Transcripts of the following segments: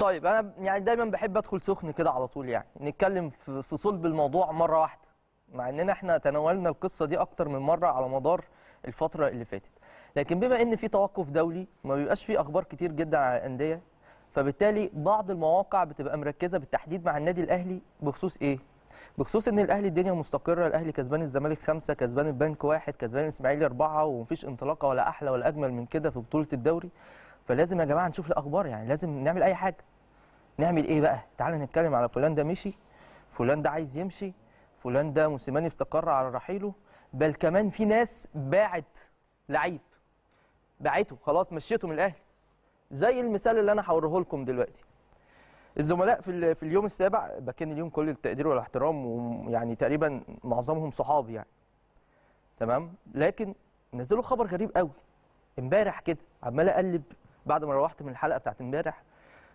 طيب انا يعني دايما بحب ادخل سخن كده على طول يعني نتكلم في صلب الموضوع مره واحده مع اننا احنا تناولنا القصه دي اكتر من مره على مدار الفتره اللي فاتت لكن بما ان في توقف دولي ما بيبقاش في اخبار كتير جدا على الانديه فبالتالي بعض المواقع بتبقى مركزه بالتحديد مع النادي الاهلي بخصوص ايه بخصوص ان الاهلي الدنيا مستقره الاهلي كسبان الزمالك خمسة كسبان البنك واحد كسبان الاسماعيلي اربعة ومفيش انطلاقه ولا احلى ولا اجمل من كده في بطوله الدوري فلازم يا جماعه نشوف الاخبار يعني لازم نعمل اي حاجه نعمل ايه بقى تعالى نتكلم على فلان ده مشي فلان ده عايز يمشي فلان ده موسيماني استقر على رحيله بل كمان في ناس باعت لعيب باعته خلاص مشيته من الاهلي زي المثال اللي انا هوريه لكم دلوقتي الزملاء في في اليوم السابع بكن ليهم كل التقدير والاحترام ويعني تقريبا معظمهم صحابي يعني تمام لكن نزلوا خبر غريب قوي امبارح كده عمال اقلب بعد ما روحت من الحلقه بتاعت امبارح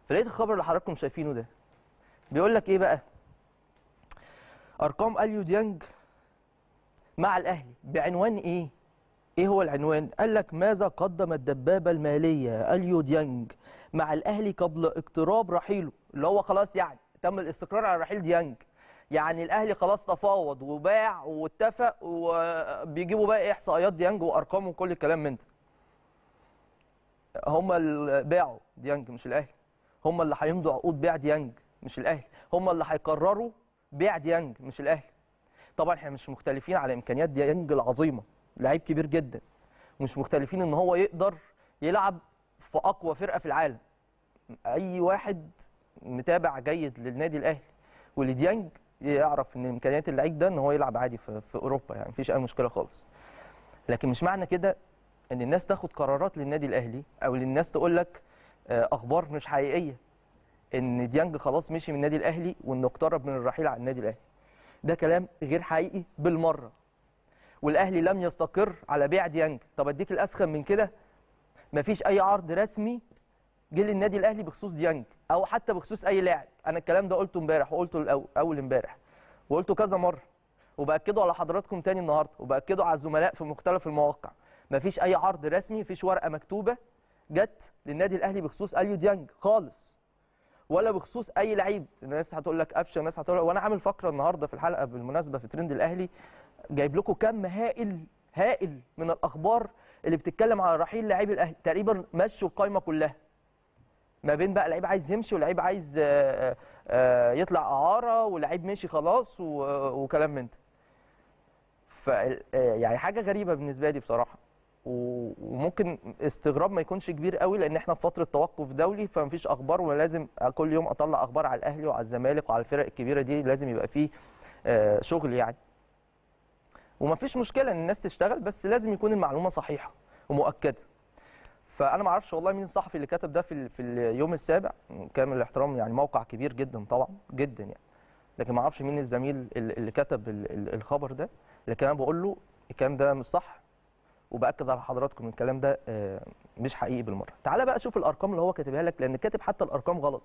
فلقيت الخبر اللي حضراتكم شايفينه ده بيقول لك ايه بقى ارقام اليو ديانج مع الاهلي بعنوان ايه ايه هو العنوان قال لك ماذا قدم الدبابه الماليه اليو ديانج مع الاهلي قبل اقتراب رحيله اللي هو خلاص يعني تم الاستقرار على رحيل ديانج يعني الاهلي خلاص تفاوض وباع واتفق وبيجيبوا بقى إيه؟ احصائيات ديانج وارقامه وكل الكلام من ده هم اللي باعوا ديانج مش الاهلي هم اللي هيمضوا عقود بيع ديانج مش الاهلي هم اللي هيقرروا بيع ديانج مش الاهلي طبعا احنا مش مختلفين على امكانيات ديانج العظيمه لعيب كبير جدا مش مختلفين ان هو يقدر يلعب في اقوى فرقه في العالم اي واحد متابع جيد للنادي الاهلي ولديانج يعرف ان امكانيات اللعيب ده ان هو يلعب عادي في, اوروبا يعني مفيش اي مشكله خالص لكن مش معنى كده ان الناس تاخد قرارات للنادي الاهلي او للناس تقول لك آه، اخبار مش حقيقيه ان ديانج خلاص مشي من النادي الاهلي وانه اقترب من الرحيل عن النادي الاهلي ده كلام غير حقيقي بالمره والاهلي لم يستقر على بيع ديانج طب اديك الاسخن من كده مفيش اي عرض رسمي جه للنادي الاهلي بخصوص ديانج او حتى بخصوص اي لاعب انا الكلام ده قلته امبارح وقلته اول امبارح وقلته كذا مره وباكده على حضراتكم تاني النهارده وباكده على الزملاء في مختلف المواقع مفيش اي عرض رسمي مفيش ورقه مكتوبه جت للنادي الاهلي بخصوص اليو ديانج خالص ولا بخصوص اي لعيب الناس هتقول لك قفشه الناس هتقول وانا عامل فقره النهارده في الحلقه بالمناسبه في ترند الاهلي جايب لكم كم هائل هائل من الاخبار اللي بتتكلم على رحيل لعيب الاهلي تقريبا مشوا القايمه كلها ما بين بقى لعيب عايز يمشي ولعيب عايز آه، آه، آه، يطلع اعاره ولعيب مشي خلاص وكلام من ده ف يعني حاجه غريبه بالنسبه لي بصراحه وممكن استغراب ما يكونش كبير قوي لان احنا في فتره توقف دولي فمفيش اخبار ولازم كل يوم اطلع اخبار على الاهلي وعلى الزمالك وعلى الفرق الكبيره دي لازم يبقى فيه آه، شغل يعني ومفيش مشكله ان الناس تشتغل بس لازم يكون المعلومه صحيحه ومؤكده فانا ما اعرفش والله مين الصحفي اللي كتب ده في في اليوم السابع كامل الاحترام يعني موقع كبير جدا طبعا جدا يعني لكن ما اعرفش مين الزميل اللي كتب الخبر ده لكن انا بقول له الكلام ده مش صح وباكد على حضراتكم الكلام ده آه، مش حقيقي بالمره تعال بقى شوف الارقام اللي هو كاتبها لك لان كاتب حتى الارقام غلط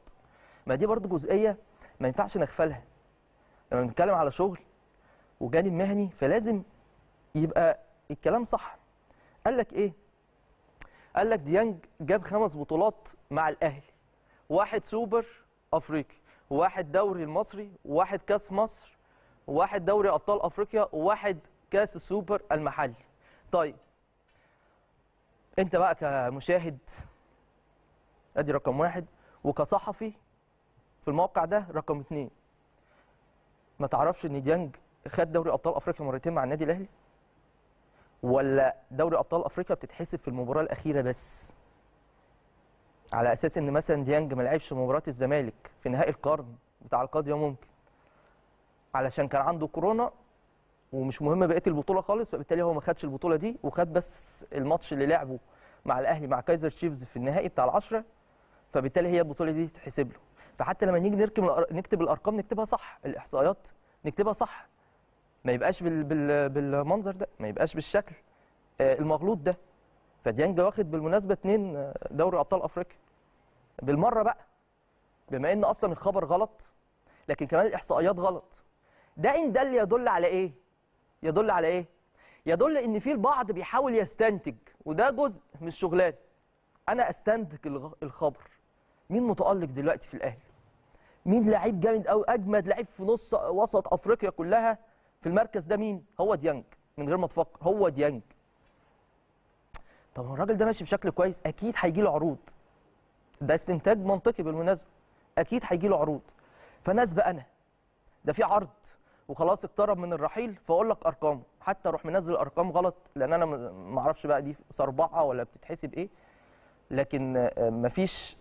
ما دي برضو جزئيه ما ينفعش نغفلها لما بنتكلم على شغل وجانب مهني فلازم يبقى الكلام صح قال لك ايه قال لك ديانج جاب خمس بطولات مع الاهلي واحد سوبر افريقي واحد دوري المصري واحد كاس مصر واحد دوري ابطال افريقيا وواحد كاس السوبر المحلي طيب انت بقى كمشاهد ادي رقم واحد وكصحفي في الموقع ده رقم اثنين ما تعرفش ان ديانج خد دوري ابطال افريقيا مرتين مع النادي الاهلي ولا دوري ابطال افريقيا بتتحسب في المباراه الاخيره بس على اساس ان مثلا ديانج ما لعبش مباراه الزمالك في نهائي القرن بتاع القاضيه ممكن علشان كان عنده كورونا ومش مهم بقيه البطوله خالص فبالتالي هو ما خدش البطوله دي وخد بس الماتش اللي لعبه مع الاهلي مع كايزر تشيفز في النهائي بتاع العشرة فبالتالي هي البطوله دي تتحسب له فحتى لما نيجي نركب نكتب الارقام نكتبها صح الاحصائيات نكتبها صح ما يبقاش بال... بال... بالمنظر ده ما يبقاش بالشكل آه، المغلوط ده فديانج واخد بالمناسبه اثنين آه، دوري ابطال افريقيا بالمره بقى بما ان اصلا الخبر غلط لكن كمان الاحصائيات غلط ده ان دل يدل على ايه يدل على ايه يدل ان في البعض بيحاول يستنتج وده جزء من الشغلان انا استنتج الخبر مين متالق دلوقتي في الاهلي مين لعيب جامد او اجمد لعيب في نص وسط افريقيا كلها في المركز ده مين هو ديانج من غير ما تفكر هو ديانج طب الراجل ده ماشي بشكل كويس اكيد هيجي له عروض ده استنتاج منطقي بالمناسبه اكيد هيجي له عروض فناس بقى انا ده في عرض وخلاص اقترب من الرحيل فاقول لك ارقام حتى اروح منزل ارقام غلط لان انا ما اعرفش بقى دي صربعه ولا بتتحسب ايه لكن آه، مفيش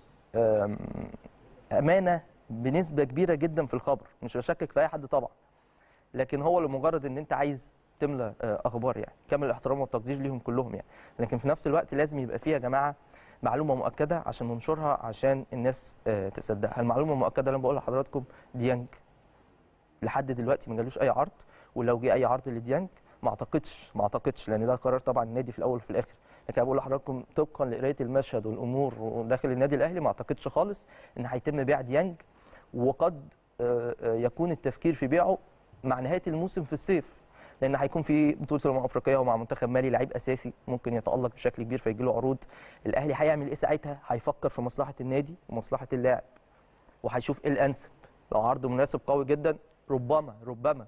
امانه بنسبه كبيره جدا في الخبر مش بشكك في اي حد طبعا لكن هو لمجرد ان انت عايز تملى آه، اخبار يعني كامل الاحترام والتقدير ليهم كلهم يعني لكن في نفس الوقت لازم يبقى فيه يا جماعه معلومه مؤكده عشان ننشرها عشان الناس آه، تصدقها المعلومه المؤكده اللي انا بقولها لحضراتكم ديانج لحد دلوقتي ما جالوش اي عرض ولو جه اي عرض لديانج ما اعتقدش ما اعتقدش لان ده قرار طبعا النادي في الاول وفي الاخر لكن انا بقول لحضراتكم طبقا لقرايه المشهد والامور وداخل النادي الاهلي ما اعتقدش خالص ان هيتم بيع ديانج وقد آه، آه، يكون التفكير في بيعه مع نهايه الموسم في الصيف لان هيكون في بطوله الامم الافريقيه ومع منتخب مالي لعيب اساسي ممكن يتالق بشكل كبير فيجي له عروض الاهلي هيعمل ايه ساعتها هيفكر في مصلحه النادي ومصلحه اللاعب وهيشوف ايه الانسب لو عرض مناسب قوي جدا ربما ربما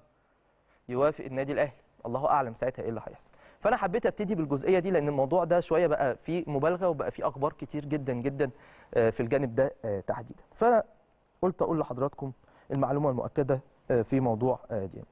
يوافق النادي الاهلي الله اعلم ساعتها ايه اللي هيحصل فانا حبيت ابتدي بالجزئيه دي لان الموضوع ده شويه بقى فيه مبالغه وبقى فيه اخبار كتير جدا جدا آه، في الجانب ده آه، تحديدا فانا قلت اقول لحضراتكم المعلومه المؤكده آه، في موضوع ديان